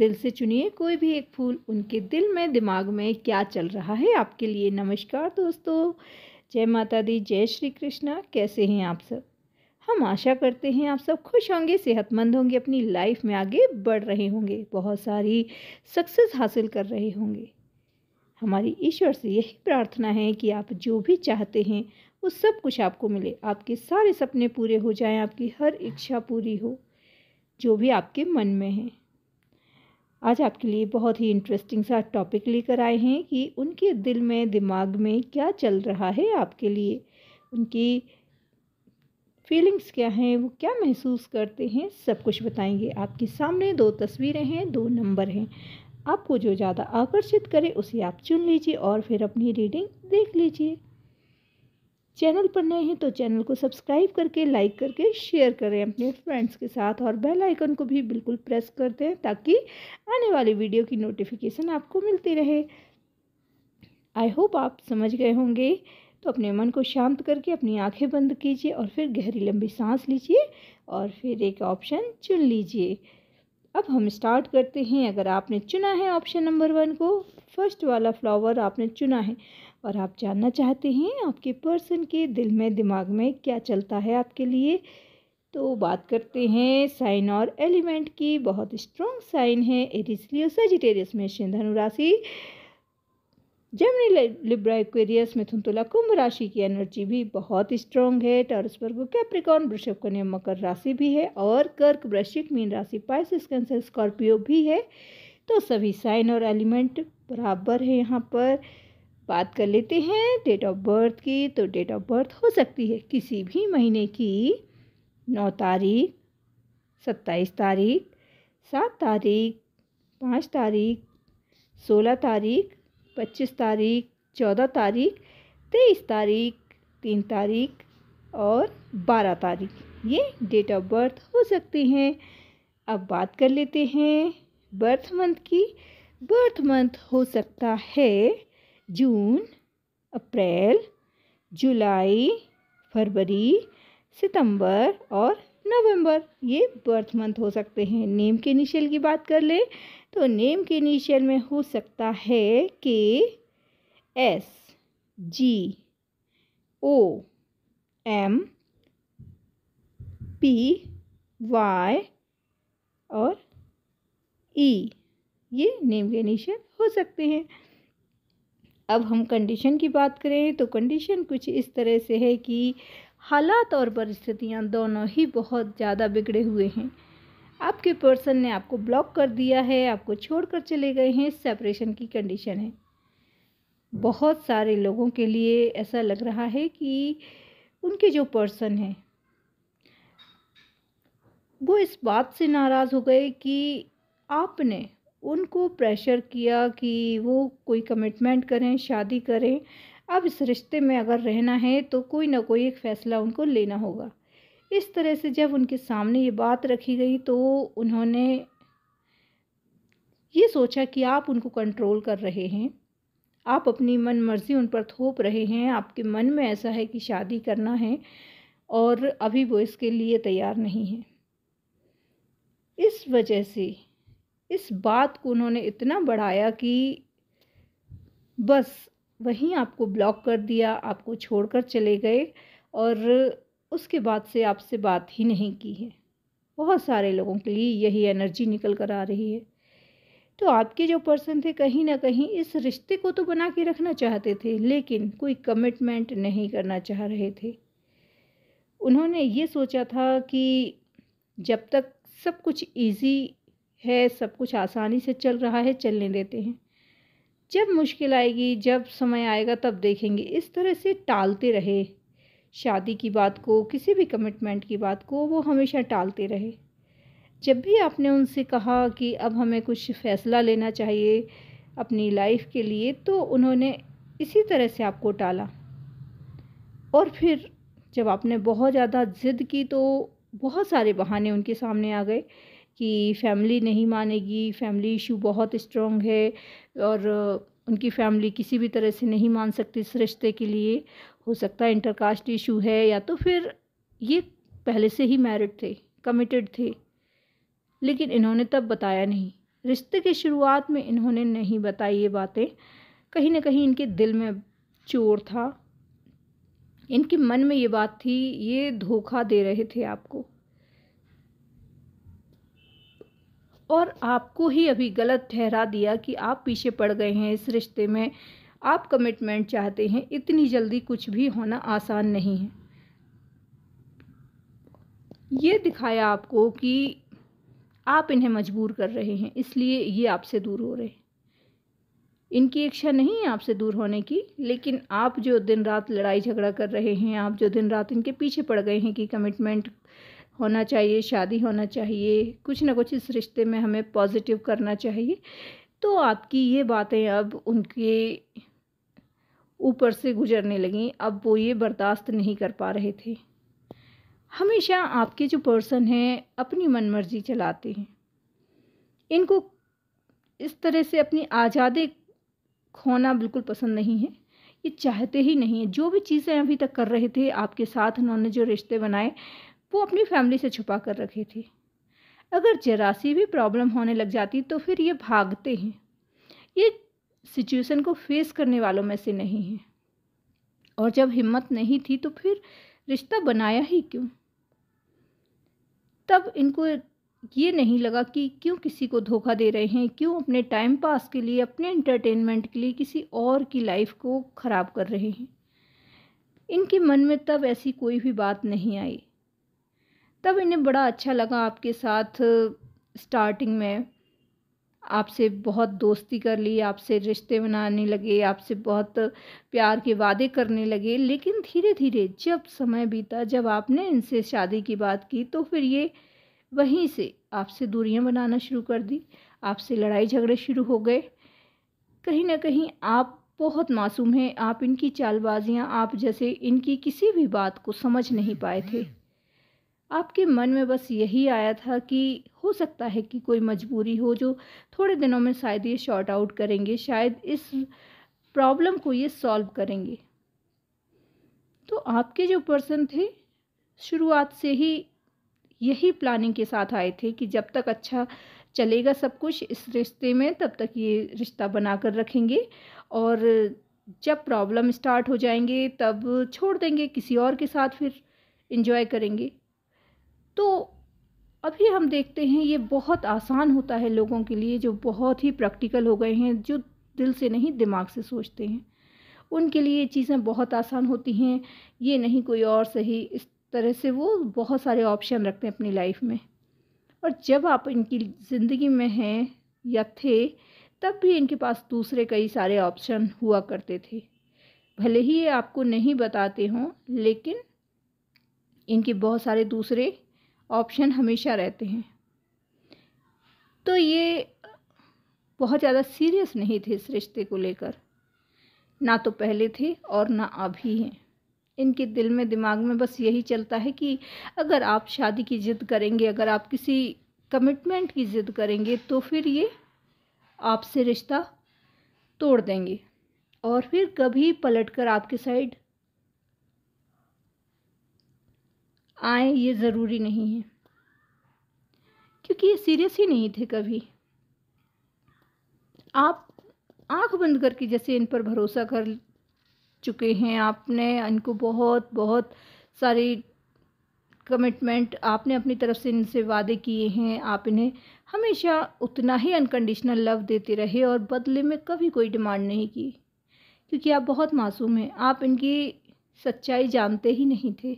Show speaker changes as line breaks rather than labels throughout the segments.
दिल से चुनिए कोई भी एक फूल उनके दिल में दिमाग में क्या चल रहा है आपके लिए नमस्कार दोस्तों जय माता दी जय श्री कृष्णा कैसे हैं आप सब हम आशा करते हैं आप सब खुश होंगे सेहतमंद होंगे अपनी लाइफ में आगे बढ़ रहे होंगे बहुत सारी सक्सेस हासिल कर रहे होंगे हमारी ईश्वर से यही प्रार्थना है कि आप जो भी चाहते हैं वो सब कुछ आपको मिले आपके सारे सपने पूरे हो जाएं आपकी हर इच्छा पूरी हो जो भी आपके मन में है आज आपके लिए बहुत ही इंटरेस्टिंग सा टॉपिक लेकर आए हैं कि उनके दिल में दिमाग में क्या चल रहा है आपके लिए उनकी फीलिंग्स क्या हैं वो क्या महसूस करते हैं सब कुछ बताएंगे आपके सामने दो तस्वीरें हैं दो नंबर हैं आपको जो ज़्यादा आकर्षित करे उसे आप चुन लीजिए और फिर अपनी रीडिंग देख लीजिए चैनल पर नए हैं तो चैनल को सब्सक्राइब करके लाइक करके शेयर करें अपने फ्रेंड्स के साथ और बेल आइकन को भी बिल्कुल प्रेस कर दें ताकि आने वाली वीडियो की नोटिफिकेशन आपको मिलती रहे आई होप आप समझ गए होंगे तो अपने मन को शांत करके अपनी आंखें बंद कीजिए और फिर गहरी लंबी सांस लीजिए और फिर एक ऑप्शन चुन लीजिए अब हम स्टार्ट करते हैं अगर आपने चुना है ऑप्शन नंबर वन को फर्स्ट वाला फ्लावर आपने चुना है और आप जानना चाहते हैं आपके पर्सन के दिल में दिमाग में क्या चलता है आपके लिए तो बात करते हैं साइन और एलिमेंट की बहुत स्ट्रॉन्ग साइन है एरिस लियो सेजिटेरियस में सिंधनु राशि जमनी लिब्रा एक्वेरियस मिथुन तुला कुंभ राशि की एनर्जी भी बहुत स्ट्रॉन्ग है टॉरस वर्गो कैप्रिकॉन वृषभ कन्या मकर राशि भी है और कर्क वृश्चिक मीन राशि पाइसिस कैंसर स्कॉर्पियो भी है तो सभी साइन और एलिमेंट बराबर है यहाँ पर बात कर लेते हैं डेट ऑफ बर्थ की तो डेट ऑफ बर्थ हो सकती है किसी भी महीने की नौ तारीख सत्ताईस तारीख सात तारीख पाँच तारीख सोलह तारीख पच्चीस तारीख चौदह तारीख तेईस तारीख तीन तारीख और बारह तारीख ये डेट ऑफ बर्थ हो सकती हैं अब बात कर लेते हैं बर्थ मंथ की बर्थ मंथ हो सकता है जून अप्रैल जुलाई फरवरी सितंबर और नवंबर ये बर्थ मंथ हो सकते हैं नेम के इनिशियल की बात कर ले तो नेम के इनिशियल में हो सकता है के S G O M P Y और ई e. ये नेम के इनिशियल हो सकते हैं अब हम कंडीशन की बात करें तो कंडीशन कुछ इस तरह से है कि हालात और परिस्थितियाँ दोनों ही बहुत ज़्यादा बिगड़े हुए हैं आपके पर्सन ने आपको ब्लॉक कर दिया है आपको छोड़ कर चले गए हैं सेपरेशन की कंडीशन है बहुत सारे लोगों के लिए ऐसा लग रहा है कि उनके जो पर्सन हैं वो इस बात से नाराज़ हो गए कि आपने उनको प्रेशर किया कि वो कोई कमिटमेंट करें शादी करें अब इस रिश्ते में अगर रहना है तो कोई ना कोई एक फ़ैसला उनको लेना होगा इस तरह से जब उनके सामने ये बात रखी गई तो उन्होंने ये सोचा कि आप उनको कंट्रोल कर रहे हैं आप अपनी मन मर्ज़ी उन पर थोप रहे हैं आपके मन में ऐसा है कि शादी करना है और अभी वो इसके लिए तैयार नहीं है इस वजह से इस बात को उन्होंने इतना बढ़ाया कि बस वहीं आपको ब्लॉक कर दिया आपको छोड़कर चले गए और उसके बाद से आपसे बात ही नहीं की है बहुत सारे लोगों के लिए यही एनर्जी निकल कर आ रही है तो आपके जो पर्सन थे कहीं ना कहीं इस रिश्ते को तो बना के रखना चाहते थे लेकिन कोई कमिटमेंट नहीं करना चाह रहे थे उन्होंने ये सोचा था कि जब तक सब कुछ इजी है सब कुछ आसानी से चल रहा है चलने देते हैं जब मुश्किल आएगी जब समय आएगा तब देखेंगे इस तरह से टालते रहे शादी की बात को किसी भी कमिटमेंट की बात को वो हमेशा टालते रहे जब भी आपने उनसे कहा कि अब हमें कुछ फ़ैसला लेना चाहिए अपनी लाइफ के लिए तो उन्होंने इसी तरह से आपको टाला और फिर जब आपने बहुत ज़्यादा ज़िद की तो बहुत सारे बहाने उनके सामने आ गए कि फैमिली नहीं मानेगी फैमिली इशू बहुत स्ट्रॉन्ग है और उनकी फैमिली किसी भी तरह से नहीं मान सकती इस रिश्ते के लिए हो सकता है इंटरकास्ट इशू है या तो फिर ये पहले से ही मैरिड थे कमिटेड थे लेकिन इन्होंने तब बताया नहीं रिश्ते की शुरुआत में इन्होंने नहीं बताई ये बातें कहीं ना कहीं इनके दिल में चोर था इनके मन में ये बात थी ये धोखा दे रहे थे आपको और आपको ही अभी गलत ठहरा दिया कि आप पीछे पड़ गए हैं इस रिश्ते में आप कमिटमेंट चाहते हैं इतनी जल्दी कुछ भी होना आसान नहीं है ये दिखाया आपको कि आप इन्हें मजबूर कर रहे हैं इसलिए ये आपसे दूर हो रहे हैं इनकी इच्छा नहीं है आपसे दूर होने की लेकिन आप जो दिन रात लड़ाई झगड़ा कर रहे हैं आप जो दिन रात इनके पीछे पड़ गए हैं कि कमिटमेंट होना चाहिए शादी होना चाहिए कुछ ना कुछ इस रिश्ते में हमें पॉजिटिव करना चाहिए तो आपकी ये बातें अब उनके ऊपर से गुजरने लगी अब वो ये बर्दाश्त नहीं कर पा रहे थे हमेशा आपके जो पर्सन हैं अपनी मनमर्जी चलाते हैं इनको इस तरह से अपनी आज़ादी खोना बिल्कुल पसंद नहीं है ये चाहते ही नहीं है जो भी चीज़ें अभी तक कर रहे थे आपके साथ उन्होंने जो रिश्ते बनाए वो अपनी फैमिली से छुपा कर रखी थी अगर जरा सी भी प्रॉब्लम होने लग जाती तो फिर ये भागते हैं ये सिचुएशन को फेस करने वालों में से नहीं है और जब हिम्मत नहीं थी तो फिर रिश्ता बनाया ही क्यों तब इनको ये नहीं लगा कि क्यों किसी को धोखा दे रहे हैं क्यों अपने टाइम पास के लिए अपने एंटरटेनमेंट के लिए किसी और की लाइफ को ख़राब कर रहे हैं इनके मन में तब ऐसी कोई भी बात नहीं आई तब इन्हें बड़ा अच्छा लगा आपके साथ स्टार्टिंग में आपसे बहुत दोस्ती कर ली आपसे रिश्ते बनाने लगे आपसे बहुत प्यार के वादे करने लगे लेकिन धीरे धीरे जब समय बीता जब आपने इनसे शादी की बात की तो फिर ये वहीं से आपसे दूरियां बनाना शुरू कर दी आपसे लड़ाई झगड़े शुरू हो गए कहीं ना कहीं आप बहुत मासूम हैं आप इनकी चालबाजियाँ आप जैसे इनकी किसी भी बात को समझ नहीं पाए थे आपके मन में बस यही आया था कि हो सकता है कि कोई मजबूरी हो जो थोड़े दिनों में शायद ये शॉर्ट आउट करेंगे शायद इस प्रॉब्लम को ये सॉल्व करेंगे तो आपके जो पर्सन थे शुरुआत से ही यही प्लानिंग के साथ आए थे कि जब तक अच्छा चलेगा सब कुछ इस रिश्ते में तब तक ये रिश्ता बना कर रखेंगे और जब प्रॉब्लम स्टार्ट हो जाएंगे तब छोड़ देंगे किसी और के साथ फिर इन्जॉय करेंगे तो अभी हम देखते हैं ये बहुत आसान होता है लोगों के लिए जो बहुत ही प्रैक्टिकल हो गए हैं जो दिल से नहीं दिमाग से सोचते हैं उनके लिए ये चीज़ें बहुत आसान होती हैं ये नहीं कोई और सही इस तरह से वो बहुत सारे ऑप्शन रखते हैं अपनी लाइफ में और जब आप इनकी ज़िंदगी में हैं या थे तब भी इनके पास दूसरे कई सारे ऑप्शन हुआ करते थे भले ही ये आपको नहीं बताते हों लेकिन इनके बहुत सारे दूसरे ऑप्शन हमेशा रहते हैं तो ये बहुत ज़्यादा सीरियस नहीं थे इस रिश्ते को लेकर ना तो पहले थे और ना अभी हैं इनके दिल में दिमाग में बस यही चलता है कि अगर आप शादी की ज़िद करेंगे अगर आप किसी कमिटमेंट की ज़िद करेंगे तो फिर ये आपसे रिश्ता तोड़ देंगे और फिर कभी पलटकर आपके साइड आए ये ज़रूरी नहीं है क्योंकि ये सीरियस ही नहीं थे कभी आप आंख बंद करके जैसे इन पर भरोसा कर चुके हैं आपने इनको बहुत बहुत सारी कमिटमेंट आपने अपनी तरफ से इनसे वादे किए हैं आप इन्हें हमेशा उतना ही अनकंडीशनल लव देते रहे और बदले में कभी कोई डिमांड नहीं की क्योंकि आप बहुत मासूम हैं आप इनकी सच्चाई जानते ही नहीं थे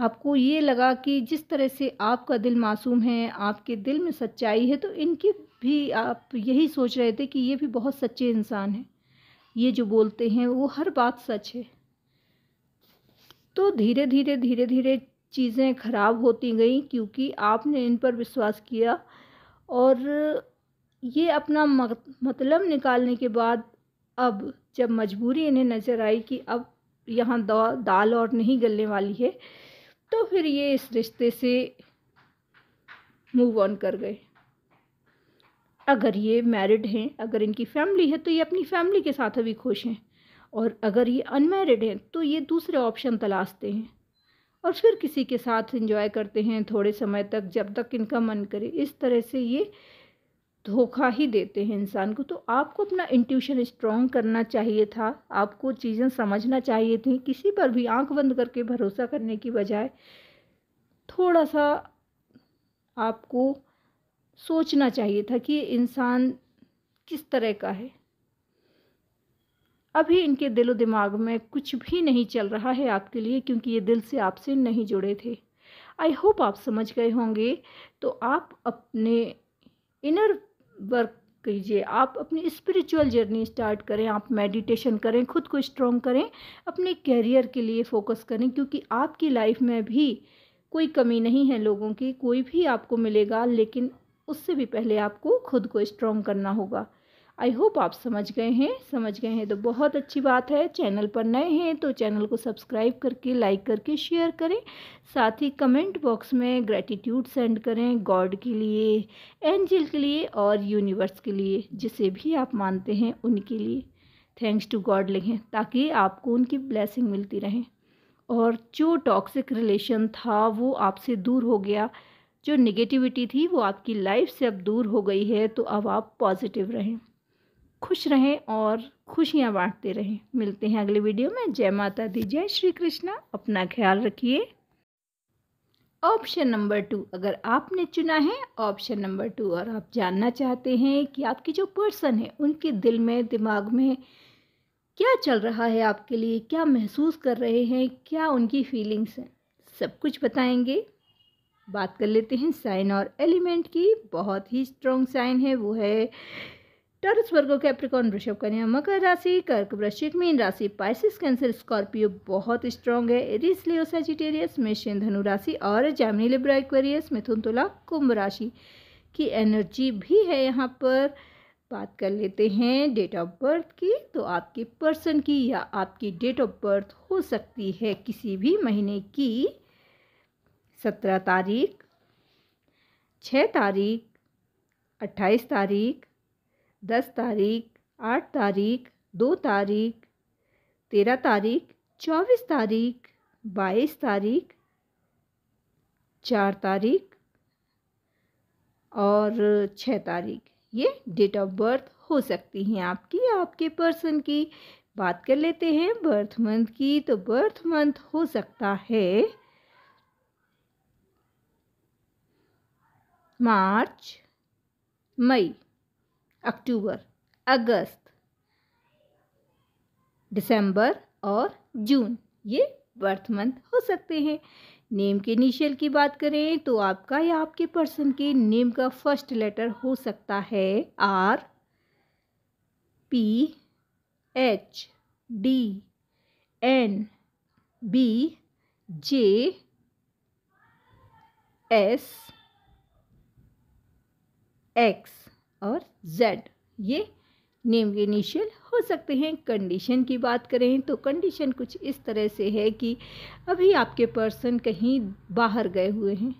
आपको ये लगा कि जिस तरह से आपका दिल मासूम है आपके दिल में सच्चाई है तो इनकी भी आप यही सोच रहे थे कि ये भी बहुत सच्चे इंसान हैं ये जो बोलते हैं वो हर बात सच है तो धीरे धीरे धीरे धीरे चीज़ें ख़राब होती गई क्योंकि आपने इन पर विश्वास किया और ये अपना मतलब निकालने के बाद अब जब मजबूरी इन्हें नज़र आई कि अब यहाँ दाल और नहीं गलने वाली है तो फिर ये इस रिश्ते से मूव ऑन कर गए अगर ये मैरिड हैं अगर इनकी फैमिली है तो ये अपनी फैमिली के साथ अभी खुश हैं और अगर ये अनमैरिड हैं तो ये दूसरे ऑप्शन तलाशते हैं और फिर किसी के साथ इंजॉय करते हैं थोड़े समय तक जब तक इनका मन करे इस तरह से ये धोखा ही देते हैं इंसान को तो आपको अपना इंट्यूशन स्ट्रॉन्ग करना चाहिए था आपको चीज़ें समझना चाहिए थी किसी पर भी आंख बंद करके भरोसा करने की बजाय थोड़ा सा आपको सोचना चाहिए था कि इंसान किस तरह का है अभी इनके दिलो दिमाग में कुछ भी नहीं चल रहा है आपके लिए क्योंकि ये दिल से आपसे नहीं जुड़े थे आई होप आप समझ गए होंगे तो आप अपने इनर वर्क कीजिए आप अपनी स्पिरिचुअल जर्नी स्टार्ट करें आप मेडिटेशन करें खुद को स्ट्रॉन्ग करें अपने कैरियर के लिए फोकस करें क्योंकि आपकी लाइफ में भी कोई कमी नहीं है लोगों की कोई भी आपको मिलेगा लेकिन उससे भी पहले आपको खुद को स्ट्रॉन्ग करना होगा आई होप आप समझ गए हैं समझ गए हैं तो बहुत अच्छी बात है चैनल पर नए हैं तो चैनल को सब्सक्राइब करके लाइक करके शेयर करें साथ ही कमेंट बॉक्स में ग्रेटिट्यूड सेंड करें गॉड के लिए एंजल के लिए और यूनिवर्स के लिए जिसे भी आप मानते हैं उनके लिए थैंक्स टू गॉड लिखें ताकि आपको उनकी ब्लैसिंग मिलती रहें और जो टॉक्सिक रिलेशन था वो आपसे दूर हो गया जो निगेटिविटी थी वो आपकी लाइफ से अब दूर हो गई है तो अब आप पॉजिटिव रहें खुश रहें और खुशियाँ बांटते रहें मिलते हैं अगले वीडियो में जय माता दी जय श्री कृष्णा अपना ख्याल रखिए ऑप्शन नंबर टू अगर आपने चुना है ऑप्शन नंबर टू और आप जानना चाहते हैं कि आपकी जो पर्सन है उनके दिल में दिमाग में क्या चल रहा है आपके लिए क्या महसूस कर रहे हैं क्या उनकी फीलिंग्स हैं सब कुछ बताएंगे बात कर लेते हैं साइन और एलिमेंट की बहुत ही स्ट्रॉन्ग साइन है वो है टॉरस वर्गो कैप्रिकॉन वृषभ कन्या मकर राशि कर्क वृश्चिक मीन राशि पाइसिस कैंसर स्कॉर्पियो बहुत स्ट्रांग है एरिस लियो सेजिटेरियस मेषन धनु राशि और जैमिनी लिब्रा एक्वेरियस मिथुन तुला कुंभ राशि की एनर्जी भी है यहाँ पर बात कर लेते हैं डेट ऑफ बर्थ की तो आपके पर्सन की या आपकी डेट ऑफ बर्थ हो सकती है किसी भी महीने की सत्रह तारीख छः तारीख अट्ठाईस तारीख दस तारीख आठ तारीख दो तारीख तेरह तारीख चौबीस तारीख बाईस तारीख चार तारीख और छः तारीख ये डेट ऑफ बर्थ हो सकती हैं आपकी आपके पर्सन की बात कर लेते हैं बर्थ मंथ की तो बर्थ मंथ हो सकता है मार्च मई अक्टूबर अगस्त दिसंबर और जून ये बर्थ मंथ हो सकते हैं नेम के इनिशियल की बात करें तो आपका या आपके पर्सन के नेम का फर्स्ट लेटर हो सकता है R P H D N B J S X और जेड ये नेम के इनिशियल हो सकते हैं कंडीशन की बात करें तो कंडीशन कुछ इस तरह से है कि अभी आपके पर्सन कहीं बाहर गए हुए हैं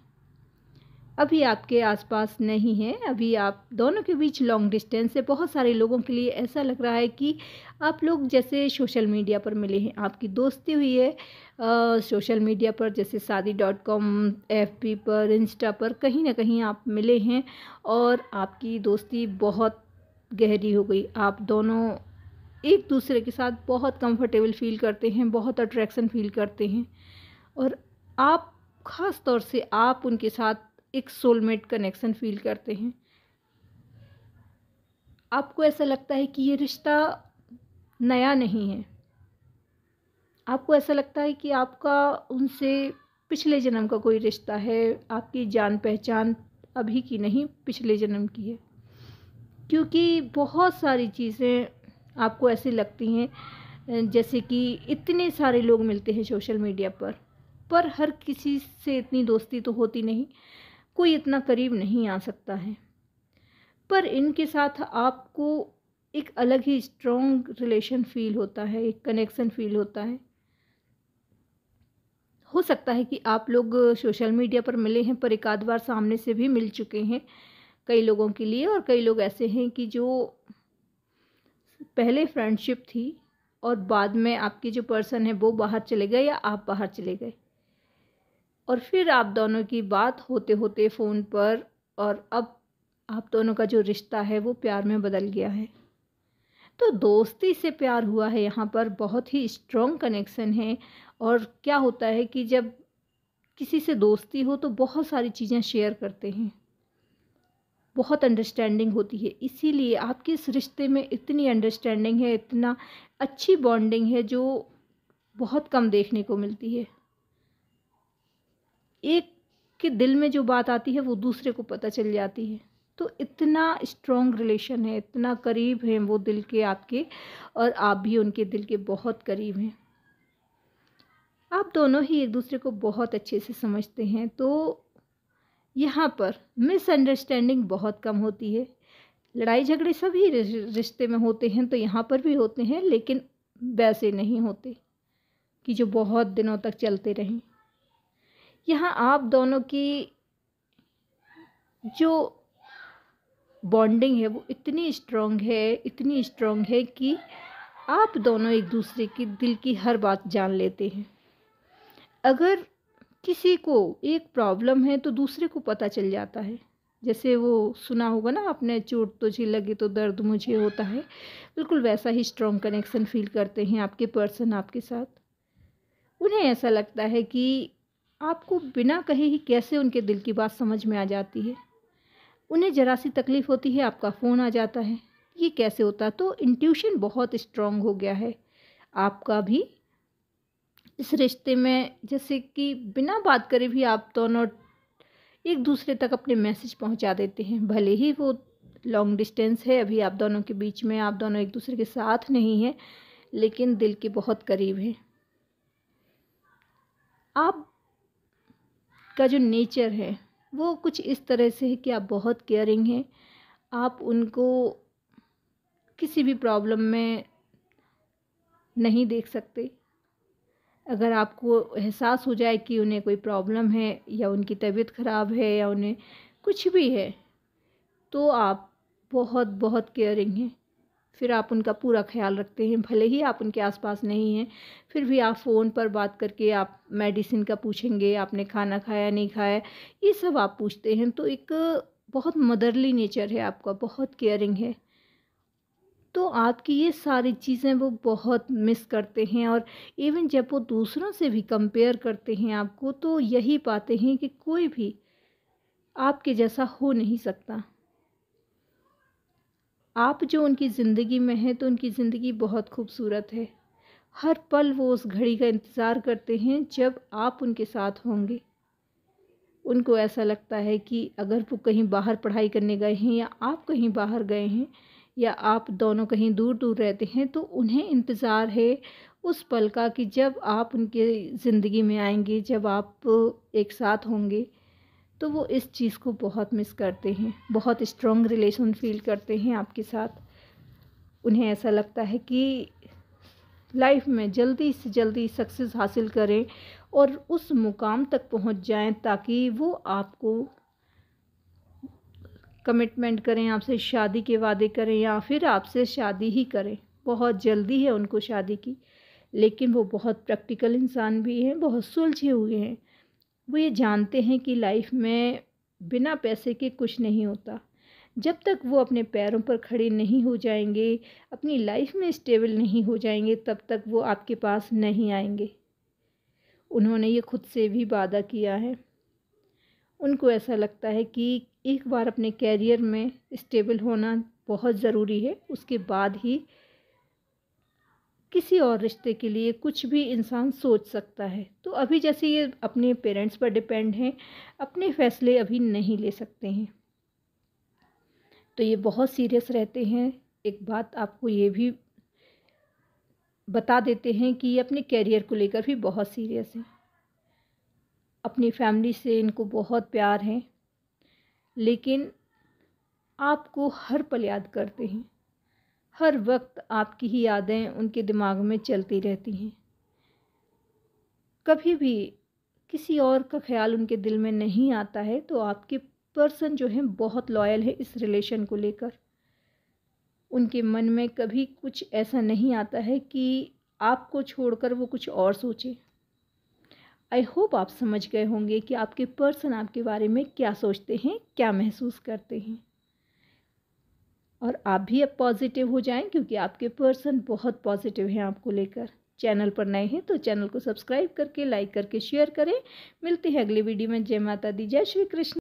अभी आपके आसपास नहीं है अभी आप दोनों के बीच लॉन्ग डिस्टेंस है बहुत सारे लोगों के लिए ऐसा लग रहा है कि आप लोग जैसे सोशल मीडिया पर मिले हैं आपकी दोस्ती हुई है सोशल मीडिया पर जैसे शादी डॉट कॉम एफ पर इंस्टा पर कहीं ना कहीं आप मिले हैं और आपकी दोस्ती बहुत गहरी हो गई आप दोनों एक दूसरे के साथ बहुत कंफर्टेबल फील करते हैं बहुत अट्रैक्शन फील करते हैं और आप ख़ास तौर से आप उनके साथ एक सोलमेट कनेक्शन फील करते हैं आपको ऐसा लगता है कि ये रिश्ता नया नहीं है आपको ऐसा लगता है कि आपका उनसे पिछले जन्म का कोई रिश्ता है आपकी जान पहचान अभी की नहीं पिछले जन्म की है क्योंकि बहुत सारी चीज़ें आपको ऐसी लगती हैं जैसे कि इतने सारे लोग मिलते हैं सोशल मीडिया पर पर हर किसी से इतनी दोस्ती तो होती नहीं कोई इतना करीब नहीं आ सकता है पर इनके साथ आपको एक अलग ही स्ट्रॉन्ग रिलेशन फील होता है एक कनेक्शन फील होता है हो सकता है कि आप लोग सोशल मीडिया पर मिले हैं पर एक आध बार सामने से भी मिल चुके हैं कई लोगों के लिए और कई लोग ऐसे हैं कि जो पहले फ्रेंडशिप थी और बाद में आपके जो पर्सन है वो बाहर चले गए या आप बाहर चले गए और फिर आप दोनों की बात होते होते फ़ोन पर और अब आप दोनों का जो रिश्ता है वो प्यार में बदल गया है तो दोस्ती से प्यार हुआ है यहाँ पर बहुत ही स्ट्रॉन्ग कनेक्शन है और क्या होता है कि जब किसी से दोस्ती हो तो बहुत सारी चीज़ें शेयर करते हैं बहुत अंडरस्टैंडिंग होती है इसीलिए आपके इस रिश्ते में इतनी अंडरस्टैंडिंग है इतना अच्छी बॉन्डिंग है जो बहुत कम देखने को मिलती है एक के दिल में जो बात आती है वो दूसरे को पता चल जाती है तो इतना स्ट्रॉन्ग रिलेशन है इतना करीब हैं वो दिल के आपके और आप भी उनके दिल के बहुत करीब हैं आप दोनों ही एक दूसरे को बहुत अच्छे से समझते हैं तो यहाँ पर मिसअंडरस्टैंडिंग बहुत कम होती है लड़ाई झगड़े सभी रिश्ते में होते हैं तो यहाँ पर भी होते हैं लेकिन वैसे नहीं होते कि जो बहुत दिनों तक चलते रहें यहाँ आप दोनों की जो बॉन्डिंग है वो इतनी स्ट्रॉन्ग है इतनी स्ट्रॉन्ग है कि आप दोनों एक दूसरे की दिल की हर बात जान लेते हैं अगर किसी को एक प्रॉब्लम है तो दूसरे को पता चल जाता है जैसे वो सुना होगा ना आपने चोट तुझे तो लगे तो दर्द मुझे होता है बिल्कुल वैसा ही स्ट्रॉन्ग कनेक्शन फील करते हैं आपके पर्सन आपके साथ उन्हें ऐसा लगता है कि आपको बिना कहे ही कैसे उनके दिल की बात समझ में आ जाती है उन्हें जरा सी तकलीफ़ होती है आपका फ़ोन आ जाता है ये कैसे होता है तो इंट्यूशन बहुत स्ट्रॉन्ग हो गया है आपका भी इस रिश्ते में जैसे कि बिना बात करे भी आप दोनों एक दूसरे तक अपने मैसेज पहुंचा देते हैं भले ही वो लॉन्ग डिस्टेंस है अभी आप दोनों के बीच में आप दोनों एक दूसरे के साथ नहीं हैं लेकिन दिल के बहुत करीब हैं आप का जो नेचर है वो कुछ इस तरह से है कि आप बहुत केयरिंग हैं आप उनको किसी भी प्रॉब्लम में नहीं देख सकते अगर आपको एहसास हो जाए कि उन्हें कोई प्रॉब्लम है या उनकी तबीयत ख़राब है या उन्हें कुछ भी है तो आप बहुत बहुत केयरिंग हैं फिर आप उनका पूरा ख्याल रखते हैं भले ही आप उनके आसपास नहीं हैं फिर भी आप फ़ोन पर बात करके आप मेडिसिन का पूछेंगे आपने खाना खाया नहीं खाया ये सब आप पूछते हैं तो एक बहुत मदरली नेचर है आपका बहुत केयरिंग है तो आपकी ये सारी चीज़ें वो बहुत मिस करते हैं और इवन जब वो दूसरों से भी कंपेयर करते हैं आपको तो यही पाते हैं कि कोई भी आपके जैसा हो नहीं सकता आप जो उनकी ज़िंदगी में हैं तो उनकी ज़िंदगी बहुत खूबसूरत है हर पल वो उस घड़ी का इंतज़ार करते हैं जब आप उनके साथ होंगे उनको ऐसा लगता है कि अगर वो कहीं बाहर पढ़ाई करने गए हैं या आप कहीं बाहर गए हैं या आप दोनों कहीं दूर दूर रहते हैं तो उन्हें इंतज़ार है उस पल का कि जब आप उनके ज़िंदगी में आएंगे जब आप एक साथ होंगे तो वो इस चीज़ को बहुत मिस करते हैं बहुत स्ट्रॉन्ग रिलेशन फील करते हैं आपके साथ उन्हें ऐसा लगता है कि लाइफ में जल्दी से जल्दी सक्सेस हासिल करें और उस मुकाम तक पहुंच जाएं ताकि वो आपको कमिटमेंट करें आपसे शादी के वादे करें या फिर आपसे शादी ही करें बहुत जल्दी है उनको शादी की लेकिन वो बहुत प्रैक्टिकल इंसान भी हैं बहुत सुलझे हुए हैं वो ये जानते हैं कि लाइफ में बिना पैसे के कुछ नहीं होता जब तक वो अपने पैरों पर खड़े नहीं हो जाएंगे अपनी लाइफ में स्टेबल नहीं हो जाएंगे तब तक वो आपके पास नहीं आएंगे उन्होंने ये खुद से भी वादा किया है उनको ऐसा लगता है कि एक बार अपने कैरियर में स्टेबल होना बहुत ज़रूरी है उसके बाद ही किसी और रिश्ते के लिए कुछ भी इंसान सोच सकता है तो अभी जैसे ये अपने पेरेंट्स पर डिपेंड हैं अपने फैसले अभी नहीं ले सकते हैं तो ये बहुत सीरियस रहते हैं एक बात आपको ये भी बता देते हैं कि ये अपने कैरियर को लेकर भी बहुत सीरियस हैं अपनी फैमिली से इनको बहुत प्यार है लेकिन आपको हर पल याद करते हैं हर वक्त आपकी ही यादें उनके दिमाग में चलती रहती हैं कभी भी किसी और का ख्याल उनके दिल में नहीं आता है तो आपके पर्सन जो हैं बहुत लॉयल है इस रिलेशन को लेकर उनके मन में कभी कुछ ऐसा नहीं आता है कि आपको छोड़कर वो कुछ और सोचे आई होप आप समझ गए होंगे कि आपके पर्सन आपके बारे में क्या सोचते हैं क्या महसूस करते हैं और आप भी अब पॉजिटिव हो जाएं क्योंकि आपके पर्सन बहुत पॉजिटिव हैं आपको लेकर चैनल पर नए हैं तो चैनल को सब्सक्राइब करके लाइक करके शेयर करें मिलते हैं अगले वीडियो में जय माता दी जय श्री कृष्ण